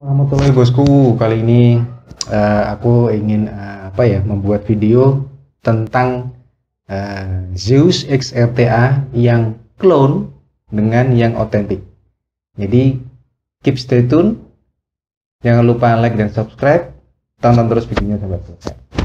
Assalamualaikum bosku kali ini uh, aku ingin uh, apa ya membuat video tentang uh, Zeus XRTA yang clone dengan yang otentik jadi keep stay tune jangan lupa like dan subscribe tonton terus videonya sampai selesai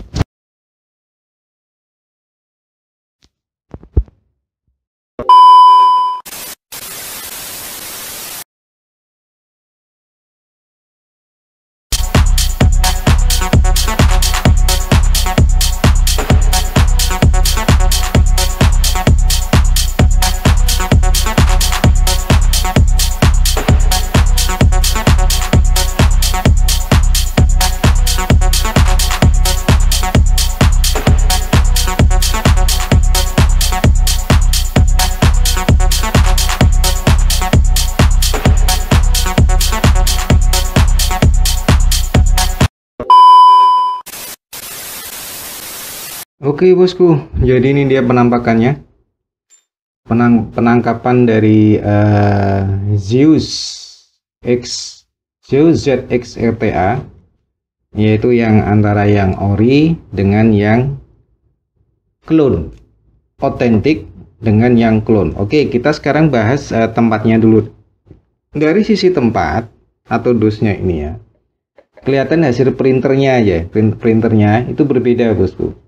Oke bosku, jadi ini dia penampakannya. Penang penangkapan dari uh, Zeus X Zeus ZX RTA yaitu yang antara yang ori dengan yang clone otentik dengan yang clone. Oke, kita sekarang bahas uh, tempatnya dulu. Dari sisi tempat atau dusnya ini ya. Kelihatan hasil printernya aja, print printernya itu berbeda, Bosku.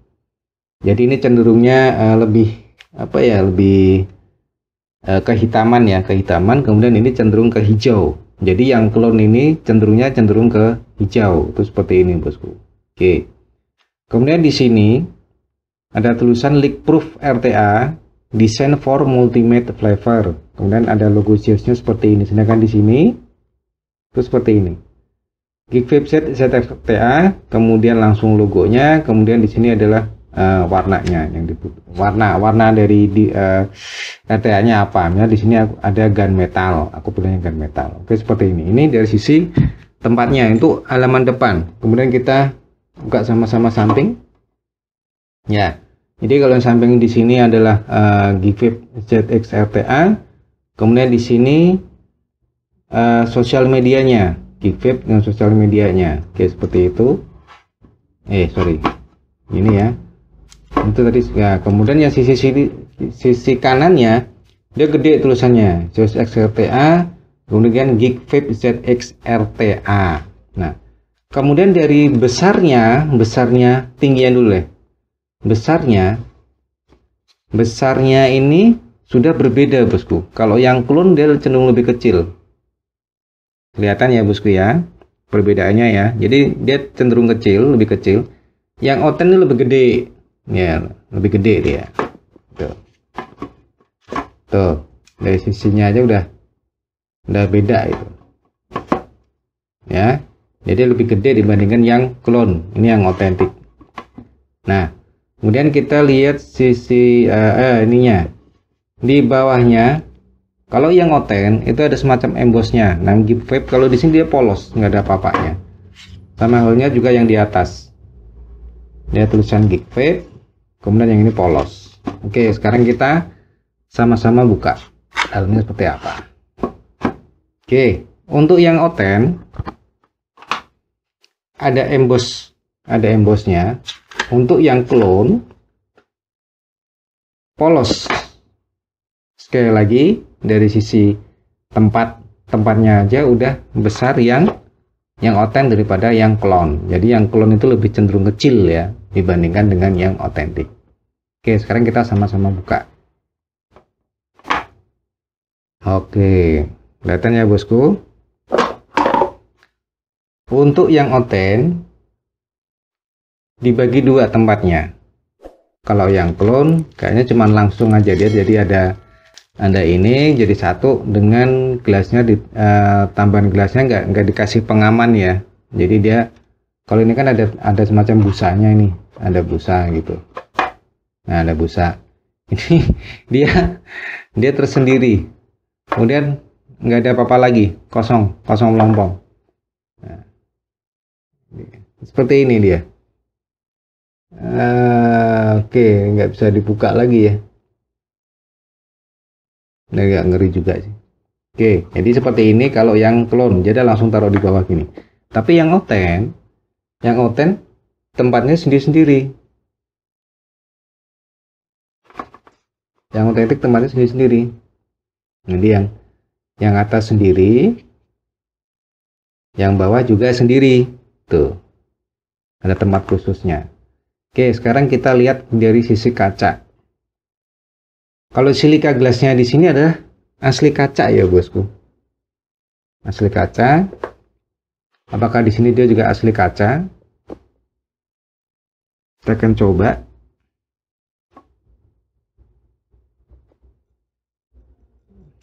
Jadi ini cenderungnya uh, lebih apa ya lebih uh, kehitaman ya kehitaman. Kemudian ini cenderung ke hijau. Jadi yang clone ini cenderungnya cenderung ke hijau. Itu seperti ini bosku. Oke. Kemudian di sini ada tulisan leak proof RTA design for multimate flavor. Kemudian ada logo Zeusnya seperti ini. Sedangkan di sini itu seperti ini. Geek set ZFTA, kemudian langsung logonya, kemudian di sini adalah uh, warnanya yang dibutuhkan warna warna dari di uh, eh, RTA-nya apa Ya, di sini aku, ada metal aku punya gun metal oke seperti ini ini dari sisi tempatnya itu halaman depan kemudian kita buka sama-sama samping ya jadi kalau yang samping di sini adalah uh, eh, GVIP RTA. kemudian di sini uh, sosial medianya GVIP dengan sosial medianya oke seperti itu eh sorry ini ya itu tadi ya kemudian yang sisi sisi sisi kanannya dia gede tulisannya Zeus XRTA kemudian Vape ZXRTA nah kemudian dari besarnya besarnya tinggian dulu ya besarnya besarnya ini sudah berbeda bosku kalau yang clone dia cenderung lebih kecil kelihatan ya bosku ya perbedaannya ya jadi dia cenderung kecil lebih kecil yang oten ini lebih gede ya lebih gede dia tuh tuh dari sisinya aja udah udah beda itu ya jadi lebih gede dibandingkan yang clone ini yang otentik nah kemudian kita lihat sisi uh, eh, ininya di bawahnya kalau yang oten itu ada semacam embossnya nah vape kalau di sini dia polos nggak ada apa-apanya sama halnya juga yang di atas dia tulisan gift vape kemudian yang ini polos oke sekarang kita sama-sama buka dalamnya seperti apa oke untuk yang oten ada emboss ada embossnya untuk yang clone polos sekali lagi dari sisi tempat tempatnya aja udah besar yang yang oten daripada yang clone. jadi yang clone itu lebih cenderung kecil ya dibandingkan dengan yang otentik. Oke, sekarang kita sama-sama buka. Oke, kelihatan ya bosku. Untuk yang oten, dibagi dua tempatnya. Kalau yang clone, kayaknya cuma langsung aja dia, jadi ada anda ini jadi satu dengan gelasnya di, uh, tambahan gelasnya nggak nggak dikasih pengaman ya jadi dia kalau ini kan ada ada semacam busanya ini ada busa gitu nah ada busa ini dia dia tersendiri kemudian nggak ada apa-apa lagi kosong kosong melompong nah, seperti ini dia uh, oke okay, nggak bisa dibuka lagi ya Ini nggak ngeri juga sih oke okay, jadi seperti ini kalau yang clone jadi langsung taruh di bawah gini tapi yang oten yang oten tempatnya sendiri-sendiri yang otentik tempatnya sendiri-sendiri nanti yang yang atas sendiri yang bawah juga sendiri tuh ada tempat khususnya oke sekarang kita lihat dari sisi kaca kalau silika gelasnya di sini adalah asli kaca ya bosku asli kaca apakah di sini dia juga asli kaca kita akan coba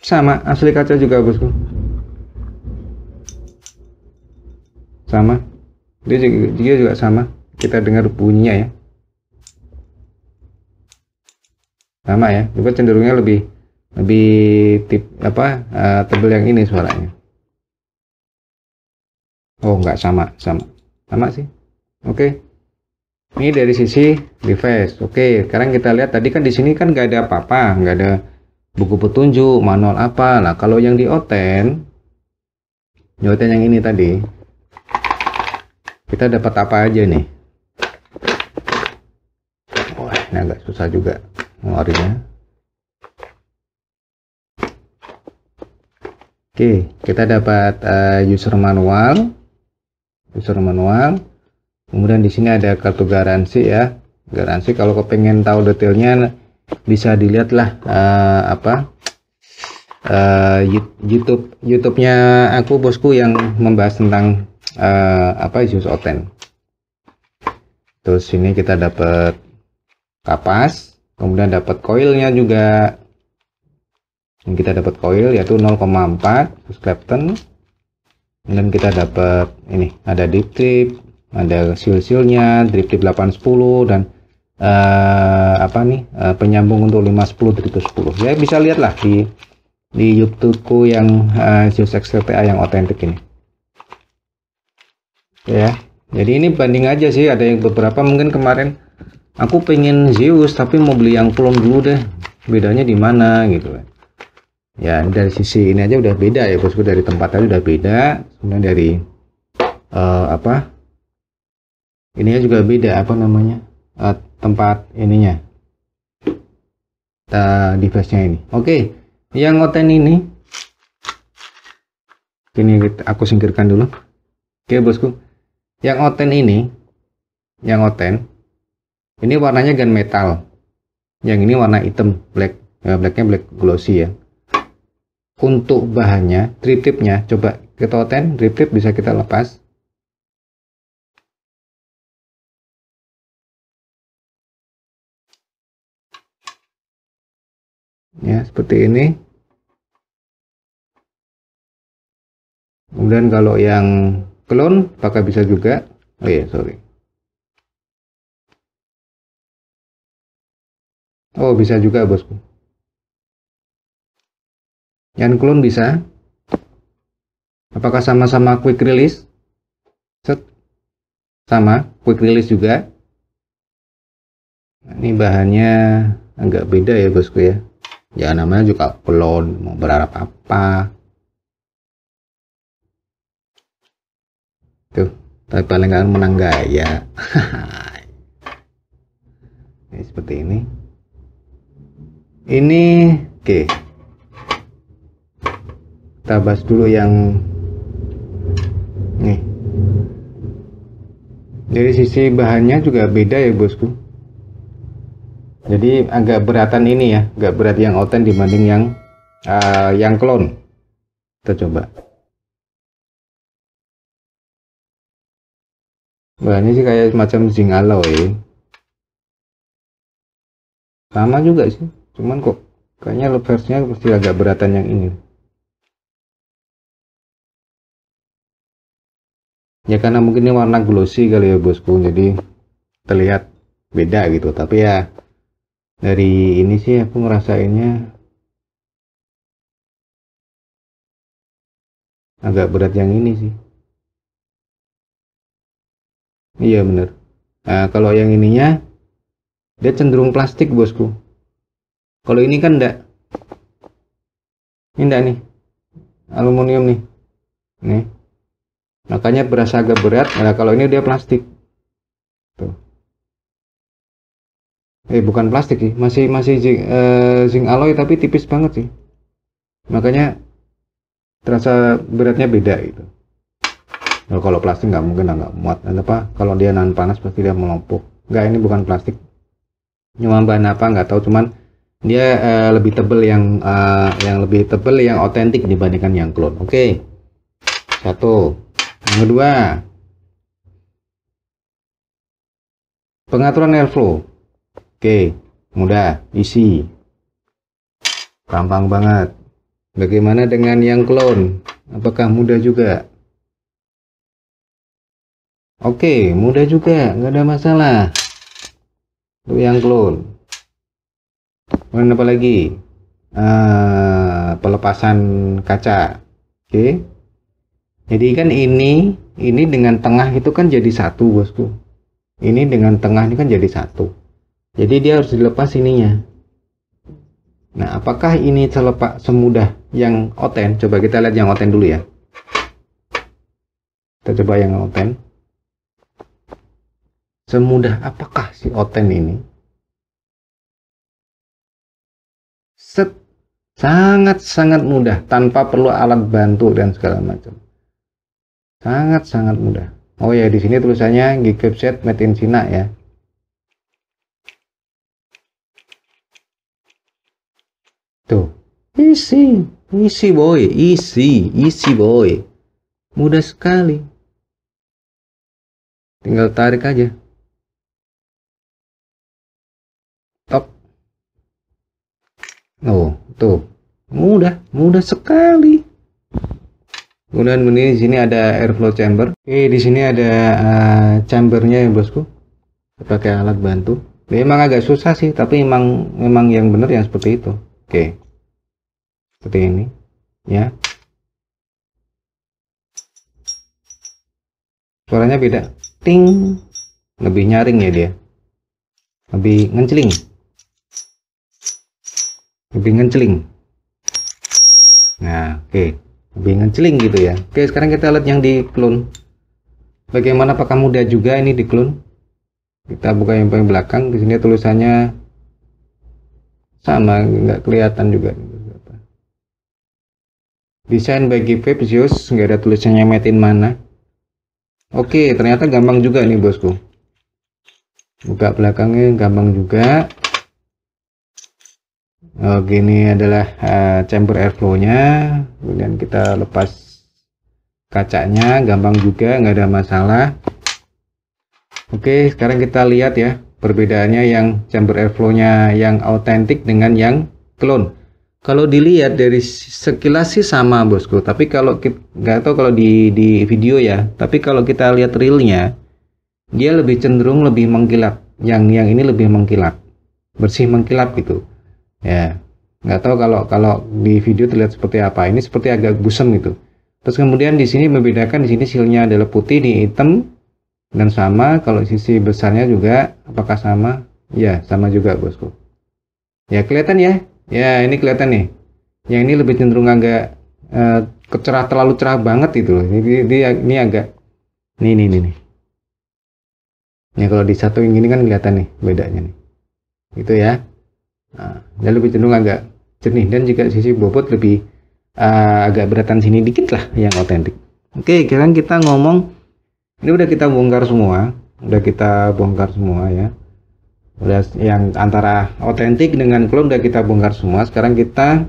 sama asli kaca juga bosku sama dia juga, dia juga sama kita dengar bunyinya ya sama ya juga cenderungnya lebih lebih tip apa uh, tebel yang ini suaranya oh nggak sama sama sama sih oke okay. Ini dari sisi device. Oke, sekarang kita lihat tadi kan di sini kan nggak ada apa-apa, nggak ada buku petunjuk, manual apa. Nah, kalau yang di Oten, di yang ini tadi, kita dapat apa aja nih? Wah, ini agak susah juga ngeluarinya Oke, kita dapat uh, user manual, user manual kemudian di sini ada kartu garansi ya garansi kalau kepengen tahu detailnya bisa dilihatlah uh, apa uh, YouTube YouTube-nya aku bosku yang membahas tentang uh, apa Zeus Oten. Terus ini kita dapat kapas, kemudian dapat koilnya juga. kita dapat koil yaitu 0,4 Zeus Clapton. Dan kita dapat ini ada deep trip, ada seal-sealnya drip-drip 810 dan uh, apa nih uh, penyambung untuk 510 drip 10 ya bisa lihatlah di di YouTubeku yang uh, eh, Jusex yang otentik ini ya jadi ini banding aja sih ada yang beberapa mungkin kemarin aku pengen Zeus tapi mau beli yang Plum dulu deh bedanya di mana gitu kan. ya ya dari sisi ini aja udah beda ya bosku dari tempatnya udah beda kemudian dari uh, apa ininya juga beda apa namanya uh, tempat ininya uh, device nya ini oke okay. yang ngoten ini ini aku singkirkan dulu oke okay, bosku yang oten ini yang oten ini warnanya gun metal yang ini warna hitam black ya, blacknya black glossy ya untuk bahannya drip tipnya coba kita oten drip tip bisa kita lepas ya seperti ini kemudian kalau yang clone apakah bisa juga oh ya yeah, sorry oh bisa juga bosku yang clone bisa apakah sama-sama quick release set sama quick release juga nah, ini bahannya agak beda ya bosku ya ya namanya juga pelon mau berharap apa tuh tapi paling kalian menang gaya ini ya, seperti ini ini oke okay. kita bahas dulu yang nih dari sisi bahannya juga beda ya bosku jadi agak beratan ini ya agak berat yang oten dibanding yang uh, yang clone. kita coba bahannya sih kayak semacam zinc alloy sama juga sih cuman kok kayaknya versinya pasti agak beratan yang ini ya karena mungkin ini warna glossy kali ya bosku jadi terlihat beda gitu tapi ya dari ini sih aku ngerasainnya agak berat yang ini sih iya bener nah, kalau yang ininya dia cenderung plastik bosku kalau ini kan enggak ini enggak nih aluminium nih nih makanya berasa agak berat nah kalau ini dia plastik tuh eh bukan plastik sih masih masih zinc, uh, eh, zinc alloy tapi tipis banget sih makanya terasa beratnya beda itu. nah, oh, kalau plastik nggak mungkin nggak muat dan apa kalau dia nahan panas pasti dia melompok nggak ini bukan plastik cuma bahan apa nggak tahu cuman dia uh, lebih tebel yang uh, yang lebih tebel yang otentik dibandingkan yang clone. oke okay. satu yang kedua pengaturan airflow Oke, mudah, isi. Gampang banget. Bagaimana dengan yang clone? Apakah mudah juga? Oke, mudah juga, nggak ada masalah. Untuk yang clone. Kemudian apa lagi? Uh, pelepasan kaca. Oke. Jadi kan ini, ini dengan tengah itu kan jadi satu, bosku. Ini dengan tengah ini kan jadi satu. Jadi dia harus dilepas ininya. Nah, apakah ini terlepas semudah yang oten? Coba kita lihat yang oten dulu ya. Kita coba yang oten. Semudah apakah si oten ini? Set sangat-sangat mudah tanpa perlu alat bantu dan segala macam. Sangat-sangat mudah. Oh ya, di sini tulisannya Gigabset Made in China ya. Tuh. isi Easy boy. isi isi boy. Mudah sekali. Tinggal tarik aja. Top. Oh, tuh. Mudah, mudah sekali. Kemudian ini di sini ada airflow chamber. Oke, di sini ada uh, chambernya ya bosku. Pakai alat bantu. Memang agak susah sih, tapi emang memang yang benar yang seperti itu. Oke seperti ini ya suaranya beda ting lebih nyaring ya dia lebih ngenceling lebih ngenceling nah oke okay. lebih ngenceling gitu ya oke okay, sekarang kita lihat yang di clone bagaimana apakah mudah juga ini di clone kita buka yang paling belakang di sini tulisannya sama nggak kelihatan juga desain bagi vape Zeus nggak ada tulisannya made in mana oke ternyata gampang juga nih bosku buka belakangnya gampang juga oke ini adalah uh, eh, chamber airflow nya kemudian kita lepas kacanya gampang juga nggak ada masalah oke sekarang kita lihat ya perbedaannya yang chamber airflow nya yang autentik dengan yang clone kalau dilihat dari sekilas sih sama bosku tapi kalau nggak tahu kalau di di video ya tapi kalau kita lihat realnya dia lebih cenderung lebih mengkilap yang yang ini lebih mengkilap bersih mengkilap gitu ya nggak tahu kalau kalau di video terlihat seperti apa ini seperti agak busem gitu terus kemudian di sini membedakan di sini silnya adalah putih di hitam dan sama kalau sisi besarnya juga apakah sama ya sama juga bosku ya kelihatan ya ya ini kelihatan nih yang ini lebih cenderung agak uh, kecerah terlalu cerah banget itu loh ini, dia, ini agak ini. nih nih, nih. Ya kalau di satu yang ini kan kelihatan nih bedanya nih. Itu ya. Nah, lebih cenderung agak jernih dan juga sisi bobot lebih uh, agak beratan sini dikit lah yang otentik. Oke, sekarang kita ngomong ini udah kita bongkar semua, udah kita bongkar semua ya udah yang antara otentik dengan clone udah kita bongkar semua sekarang kita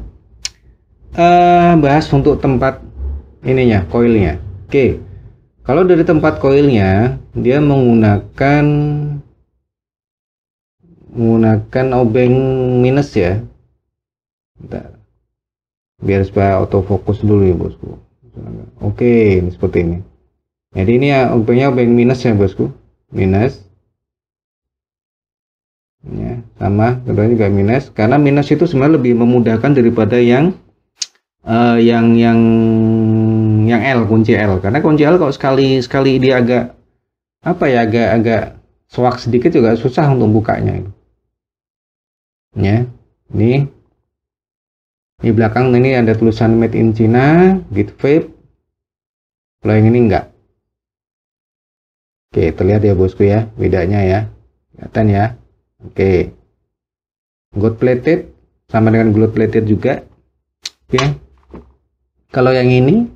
uh, bahas untuk tempat ininya koilnya oke kalau dari tempat koilnya dia menggunakan menggunakan obeng minus ya Bentar. biar supaya autofocus dulu ya bosku oke ini seperti ini jadi ini ya obengnya obeng minus ya bosku minus sama keduanya juga minus karena minus itu sebenarnya lebih memudahkan daripada yang uh, yang yang yang L kunci L karena kunci L kalau sekali sekali dia agak apa ya agak agak swak sedikit juga susah untuk bukanya ya ini di belakang ini ada tulisan made in China gitu vape kalau yang ini enggak oke terlihat ya bosku ya bedanya ya kelihatan ya oke gold plated sama dengan gold plated juga ya kalau yang ini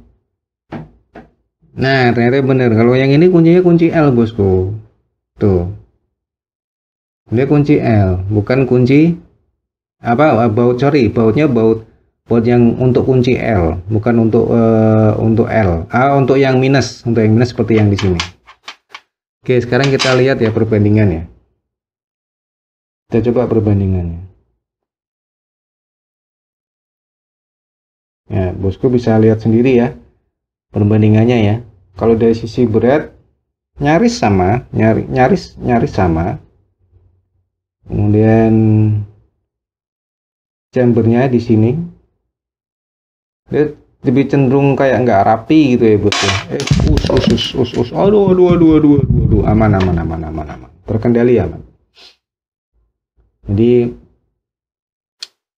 nah ternyata bener kalau yang ini kuncinya kunci L bosku tuh dia kunci L bukan kunci apa baut sorry bautnya baut baut yang untuk kunci L bukan untuk uh, untuk L ah untuk yang minus untuk yang minus seperti yang di sini oke sekarang kita lihat ya perbandingannya kita coba perbandingannya Ya, bosku bisa lihat sendiri ya perbandingannya ya. Kalau dari sisi berat nyaris sama, nyari, nyaris nyaris sama. Kemudian chambernya di sini dia lebih cenderung kayak nggak rapi gitu ya bosku. Eh, us us us us us. Aduh aduh aduh aduh aduh aduh aman aman aman aman aman. Terkendali aman. Jadi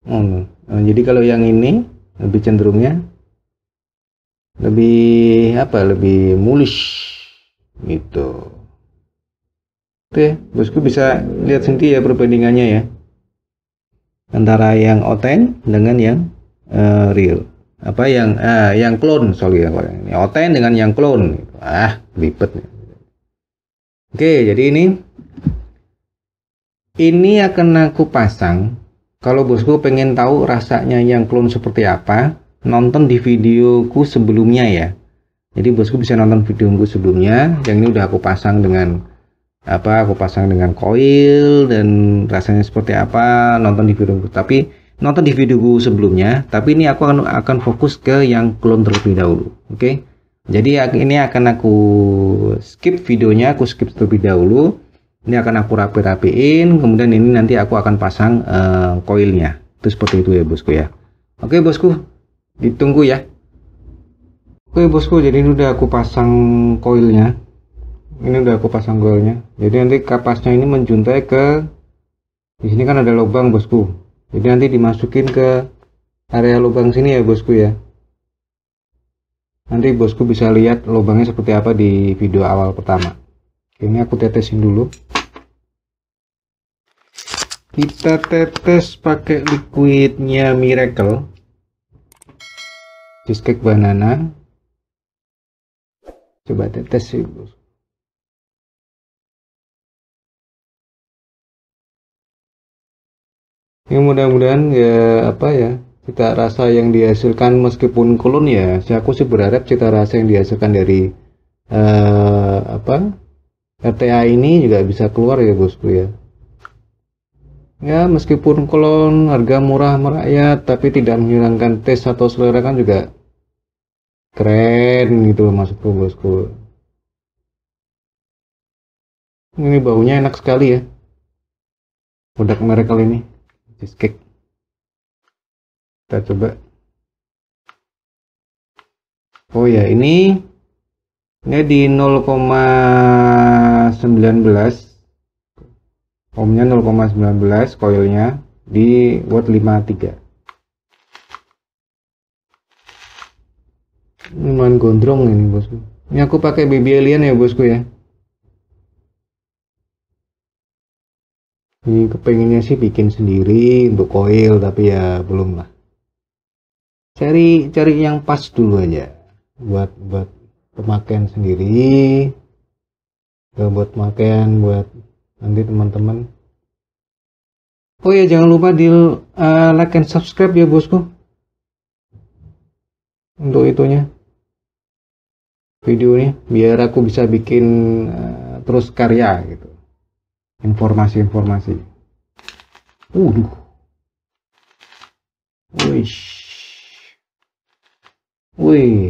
hmm, jadi kalau yang ini lebih cenderungnya lebih apa lebih mulus gitu oke bosku bisa lihat sendiri ya perbandingannya ya antara yang oteng dengan yang uh, real apa yang uh, yang clone sorry ya ini oteng dengan yang clone gitu. ah ribet oke jadi ini ini akan aku pasang kalau bosku pengen tahu rasanya yang clone seperti apa, nonton di videoku sebelumnya ya. Jadi bosku bisa nonton videoku sebelumnya, yang ini udah aku pasang dengan apa aku pasang dengan coil dan rasanya seperti apa nonton di videoku tapi nonton di videoku sebelumnya tapi ini aku akan akan fokus ke yang clone terlebih dahulu oke okay? jadi ini akan aku skip videonya aku skip terlebih dahulu ini akan aku rapi-rapiin kemudian ini nanti aku akan pasang uh, koilnya itu seperti itu ya bosku ya oke bosku ditunggu ya oke bosku jadi ini udah aku pasang koilnya ini udah aku pasang koilnya jadi nanti kapasnya ini menjuntai ke di sini kan ada lubang bosku jadi nanti dimasukin ke area lubang sini ya bosku ya nanti bosku bisa lihat lubangnya seperti apa di video awal pertama ini aku tetesin dulu kita tetes pakai liquidnya miracle cheesecake banana coba tetes dulu Ini ya, mudah-mudahan ya apa ya cita rasa yang dihasilkan meskipun kulon ya saya aku sih berharap cita rasa yang dihasilkan dari uh, apa RTA ini juga bisa keluar ya bosku ya ya meskipun kolon harga murah merayap tapi tidak menghilangkan tes atau selera kan juga keren gitu maksudku bosku ini baunya enak sekali ya produk kali ini cheesecake kita coba oh ya ini ini di 0,19 ohmnya 0,19 koilnya di watt 53 ini main gondrong ini bosku ini aku pakai baby alien ya bosku ya ini kepengennya sih bikin sendiri untuk koil tapi ya belum lah cari cari yang pas dulu aja buat buat pemakaian sendiri buat pemakaian buat nanti teman-teman oh ya jangan lupa di uh, like and subscribe ya bosku untuk itunya video ini biar aku bisa bikin uh, terus karya gitu informasi-informasi waduh -informasi. wih wih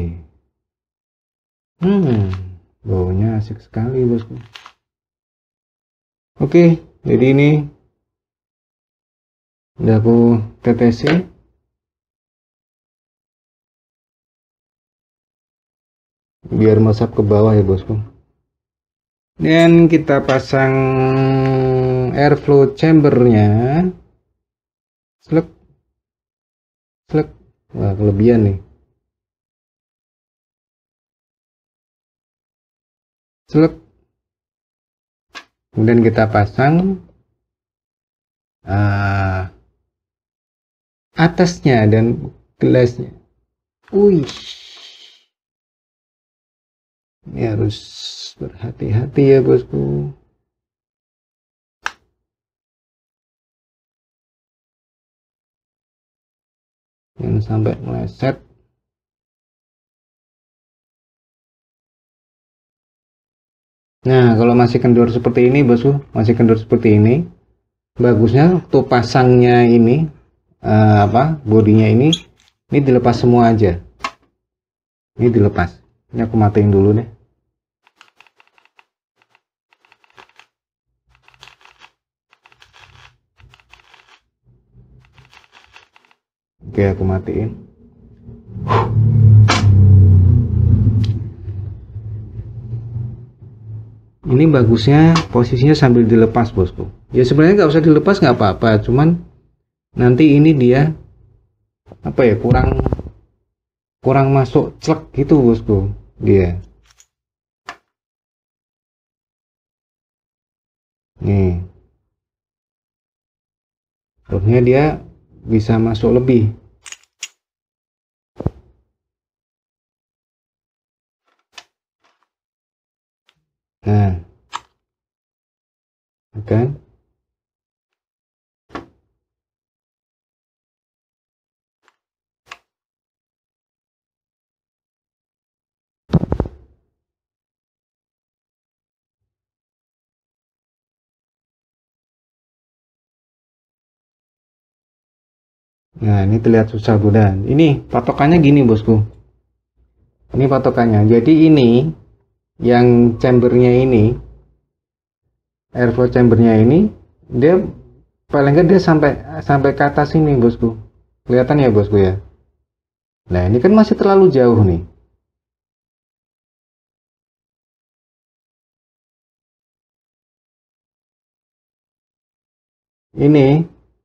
hmm baunya asik sekali bosku Oke, jadi ini udah aku tetesin. Biar masak ke bawah ya bosku. Dan kita pasang airflow chambernya. Slek, slek, Wah, kelebihan nih. Slek kemudian kita pasang uh, atasnya dan gelasnya wih ini harus berhati-hati ya bosku yang sampai meleset Nah, kalau masih kendor seperti ini, bosku, masih kendor seperti ini, bagusnya untuk pasangnya ini, uh, apa, bodinya ini, ini dilepas semua aja. Ini dilepas. Ini aku matiin dulu deh. Oke, aku matiin. ini bagusnya posisinya sambil dilepas bosku ya sebenarnya nggak usah dilepas nggak apa-apa cuman nanti ini dia apa ya kurang kurang masuk celak gitu bosku dia nih harusnya dia bisa masuk lebih Nah, kan? Nah, ini terlihat susah Bunda. Ini patokannya gini, Bosku. Ini patokannya. Jadi ini yang chambernya ini airflow chambernya ini dia paling nggak dia sampai sampai ke atas ini bosku kelihatan ya bosku ya nah ini kan masih terlalu jauh nih ini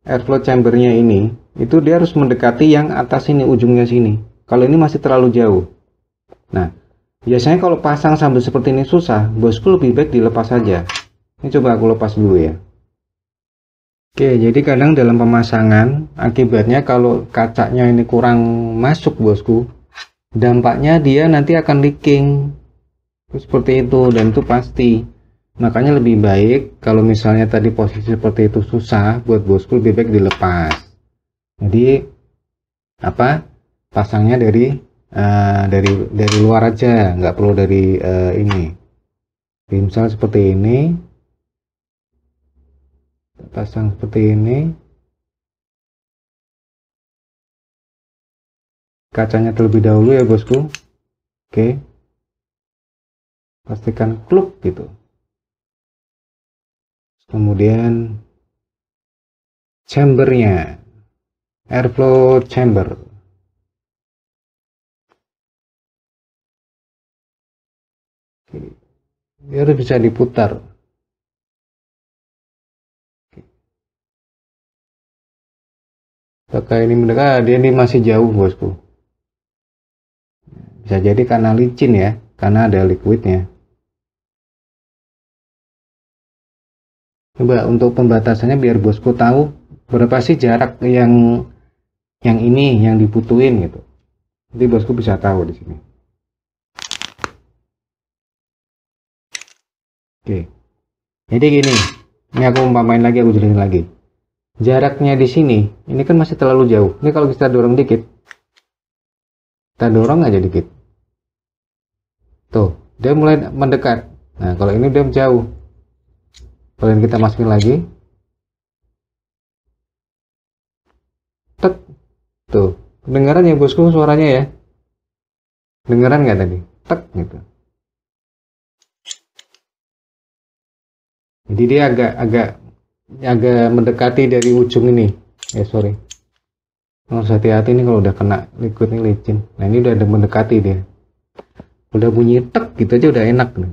airflow chambernya ini itu dia harus mendekati yang atas ini ujungnya sini kalau ini masih terlalu jauh nah Biasanya kalau pasang sambil seperti ini susah, bosku lebih baik dilepas saja. Ini coba aku lepas dulu ya. Oke, jadi kadang dalam pemasangan, akibatnya kalau kacanya ini kurang masuk bosku, dampaknya dia nanti akan leaking. Seperti itu, dan itu pasti. Makanya lebih baik kalau misalnya tadi posisi seperti itu susah, buat bosku lebih baik dilepas. Jadi, apa? Pasangnya dari uh, dari dari luar aja nggak perlu dari uh, ini jadi seperti ini pasang seperti ini kacanya terlebih dahulu ya bosku oke pastikan klub gitu kemudian chambernya airflow chamber Ini harus bisa diputar. Apakah ini mendekat? Ah, dia ini masih jauh bosku. Bisa jadi karena licin ya, karena ada liquidnya. Coba untuk pembatasannya biar bosku tahu berapa sih jarak yang yang ini yang dibutuhin gitu. Jadi bosku bisa tahu di sini. Oke. Jadi gini, ini aku umpamain lagi, aku jelasin lagi. Jaraknya di sini, ini kan masih terlalu jauh. Ini kalau kita dorong dikit, kita dorong aja dikit. Tuh, dia mulai mendekat. Nah, kalau ini dia jauh. Kalian kita masukin lagi. Tek. Tuh, kedengaran ya bosku suaranya ya? Dengeran nggak tadi? Tek gitu. jadi dia agak agak agak mendekati dari ujung ini ya eh, sorry harus hati-hati nih kalau udah kena liquid ini licin nah ini udah ada mendekati dia udah bunyi tek gitu aja udah enak nih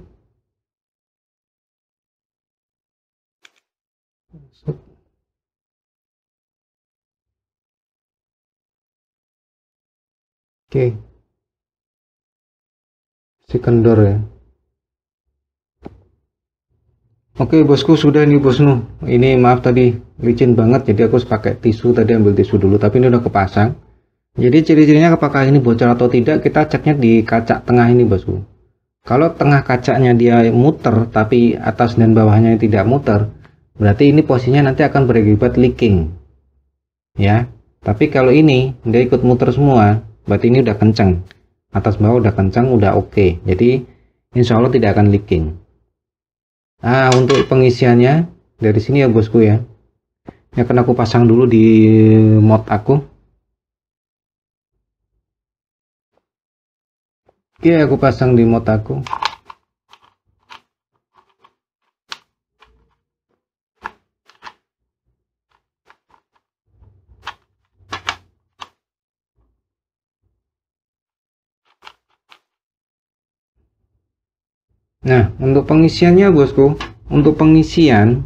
Oke. Okay. Si ya. Oke bosku sudah nih bosnu. ini maaf tadi licin banget jadi aku pakai tisu tadi ambil tisu dulu tapi ini udah kepasang jadi ciri-cirinya apakah ini bocor atau tidak kita ceknya di kaca tengah ini bosku kalau tengah kacanya dia muter tapi atas dan bawahnya tidak muter berarti ini posisinya nanti akan berakibat leaking ya tapi kalau ini dia ikut muter semua berarti ini udah kenceng atas bawah udah kencang udah oke okay. jadi insya Allah tidak akan leaking Nah, untuk pengisiannya dari sini ya bosku ya. Ini ya, akan aku pasang dulu di mod aku. Oke, iya, aku pasang di mod aku. Nah, untuk pengisiannya bosku, untuk pengisian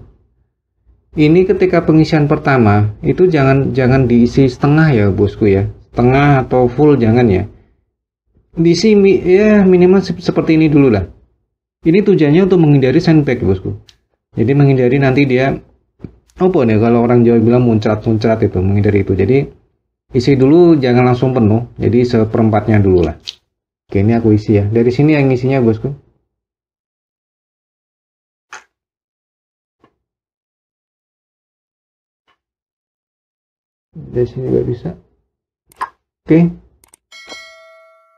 ini ketika pengisian pertama itu jangan jangan diisi setengah ya bosku ya, setengah atau full jangan ya. Diisi ya minimal seperti ini dulu lah. Ini tujuannya untuk menghindari sandbag bosku. Jadi menghindari nanti dia apa nih kalau orang Jawa bilang muncrat-muncrat itu menghindari itu. Jadi isi dulu jangan langsung penuh, jadi seperempatnya dulu lah. Oke ini aku isi ya. Dari sini yang isinya bosku. dari sini juga bisa oke okay.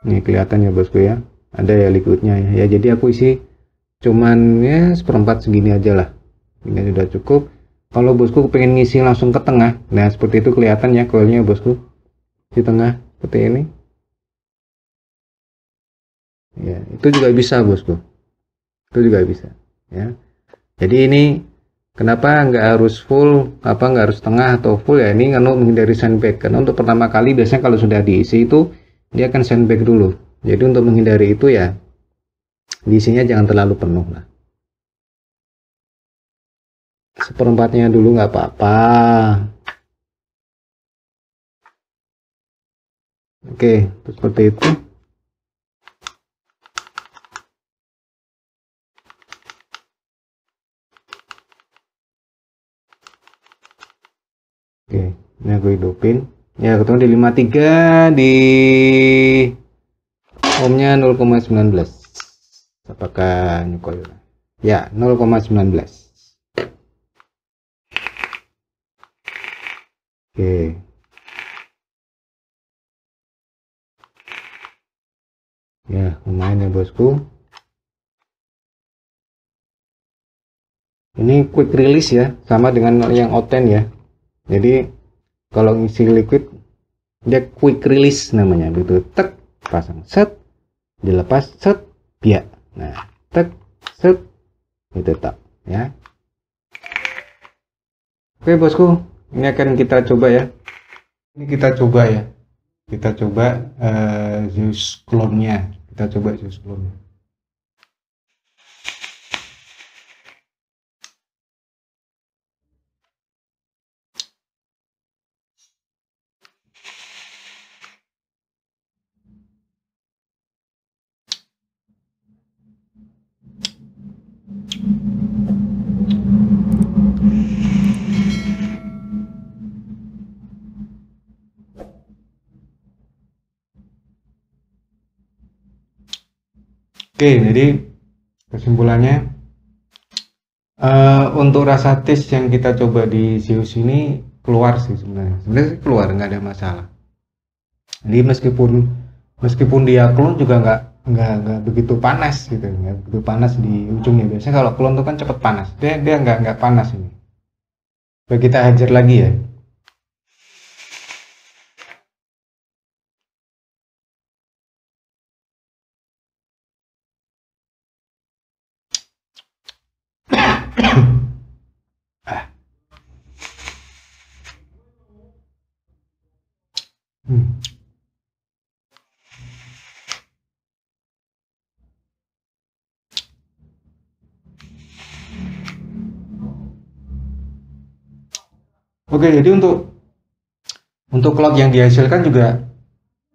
ini kelihatan ya bosku ya ada ya liquidnya ya, ya jadi aku isi cuman ya seperempat segini aja lah ini sudah cukup kalau bosku pengen ngisi langsung ke tengah nah seperti itu kelihatan ya coilnya bosku di tengah seperti ini ya itu juga bisa bosku itu juga bisa ya jadi ini Kenapa nggak harus full, apa nggak harus tengah atau full ya? Ini untuk menghindari sandbag. Karena untuk pertama kali biasanya kalau sudah diisi itu dia akan sandbag dulu. Jadi untuk menghindari itu ya diisinya jangan terlalu penuh lah. Seperempatnya dulu nggak apa-apa. Oke, seperti itu. oke ini aku hidupin ya ketemu di 53 di ohmnya 0,19 apakah nyukul ya 0,19 oke ya lumayan ya bosku ini quick release ya sama dengan yang oten ya jadi kalau ngisi liquid dia quick release namanya gitu tek pasang set dilepas set ya nah tek set itu tak ya oke bosku ini akan kita coba ya ini kita coba ya kita coba uh, Zeus clone nya kita coba Zeus clone -nya. Oke, jadi kesimpulannya uh, untuk rasa tes yang kita coba di Zeus ini keluar sih sebenarnya. Sebenarnya keluar nggak ada masalah. Jadi meskipun meskipun dia klon juga nggak nggak nggak begitu panas gitu, nggak begitu panas di ujungnya. Biasanya kalau klon itu kan cepet panas. Dia dia nggak nggak panas ini. Coba kita hajar lagi ya. Oke, jadi untuk untuk cloud yang dihasilkan juga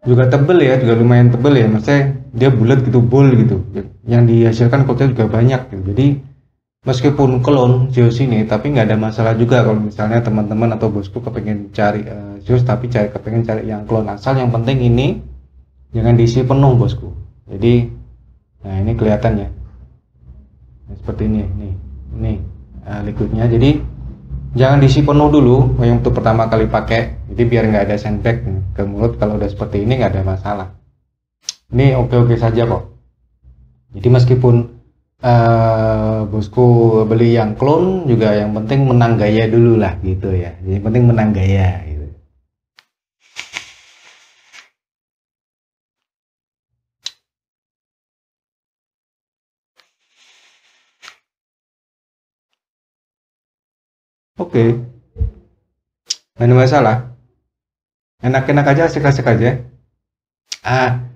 juga tebel ya, juga lumayan tebel ya. Maksudnya dia bulat gitu, bol gitu. Yang dihasilkan cloudnya juga banyak gitu. Jadi meskipun clone Zeus ini, tapi nggak ada masalah juga kalau misalnya teman-teman atau bosku kepengen cari uh, Zeus, tapi cari kepengen cari yang clone asal. Yang penting ini jangan diisi penuh bosku. Jadi, nah ini kelihatannya nah, seperti ini, nih, nih uh, liquidnya. Jadi jangan diisi penuh dulu oh, yang untuk pertama kali pakai jadi biar nggak ada sandbag ke mulut kalau udah seperti ini nggak ada masalah ini oke-oke saja kok jadi meskipun uh, bosku beli yang clone juga yang penting menang gaya dulu lah gitu ya jadi penting menang gaya Oke. Okay. masalah. Enak-enak aja, asik-asik aja. Ah,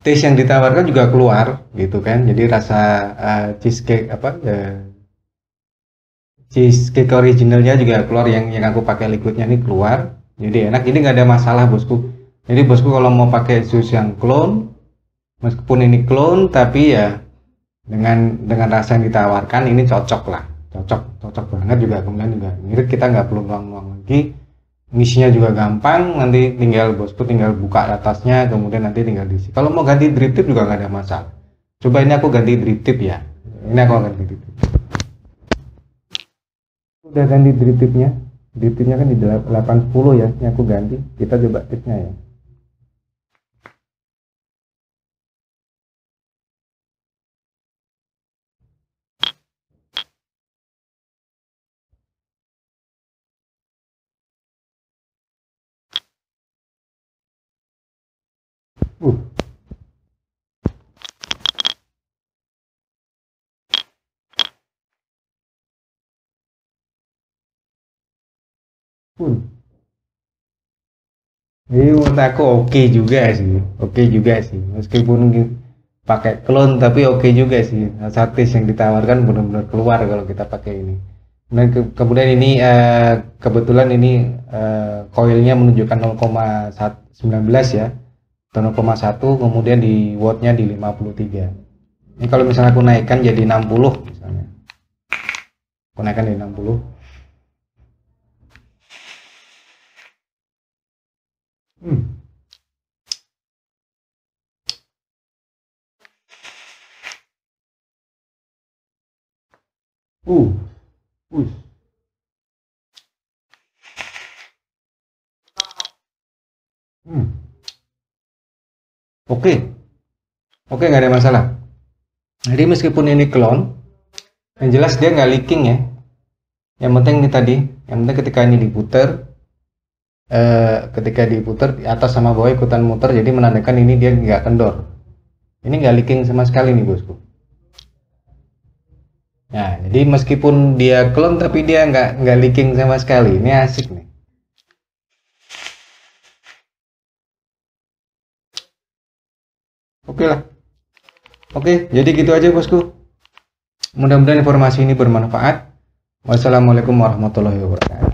taste yang ditawarkan juga keluar gitu kan. Jadi rasa uh, cheesecake apa uh, cheesecake originalnya juga keluar yang yang aku pakai liquidnya ini keluar jadi enak ini nggak ada masalah bosku jadi bosku kalau mau pakai jus yang clone meskipun ini clone tapi ya dengan dengan rasa yang ditawarkan ini cocok lah cocok cocok banget juga kemudian juga mirip kita nggak perlu uang lagi ngisinya juga gampang nanti tinggal bosku tinggal buka atasnya kemudian nanti tinggal diisi kalau mau ganti drip tip juga nggak ada masalah coba ini aku ganti drip tip ya ini aku akan ganti drip tip udah ganti drip tipnya drip tipnya kan di 80 ya ini aku ganti kita coba tipnya ya Pun. Uh. Hmm. Ini menurut aku oke okay juga sih, oke okay juga sih. Meskipun pakai clone tapi oke okay juga sih. Nah, Satis yang ditawarkan benar-benar keluar kalau kita pakai ini. Nah, ke kemudian ini uh, kebetulan ini uh, coilnya menunjukkan 0,19 ya 0,1 kemudian di wattnya di 53 ini kalau misalnya aku naikkan jadi 60 misalnya aku naikkan jadi 60 hmm. uh uh hmm Oke. Okay. Oke, okay, nggak ada masalah. Jadi meskipun ini clone, yang jelas dia nggak leaking ya. Yang penting ini tadi, yang penting ketika ini diputer, eh, ketika diputer di atas sama bawah ikutan muter, jadi menandakan ini dia nggak kendor. Ini nggak leaking sama sekali nih bosku. Nah, jadi meskipun dia clone tapi dia nggak nggak leaking sama sekali, ini asik nih. Oke lah. Oke, jadi gitu aja bosku. Mudah-mudahan informasi ini bermanfaat. Wassalamualaikum warahmatullahi wabarakatuh.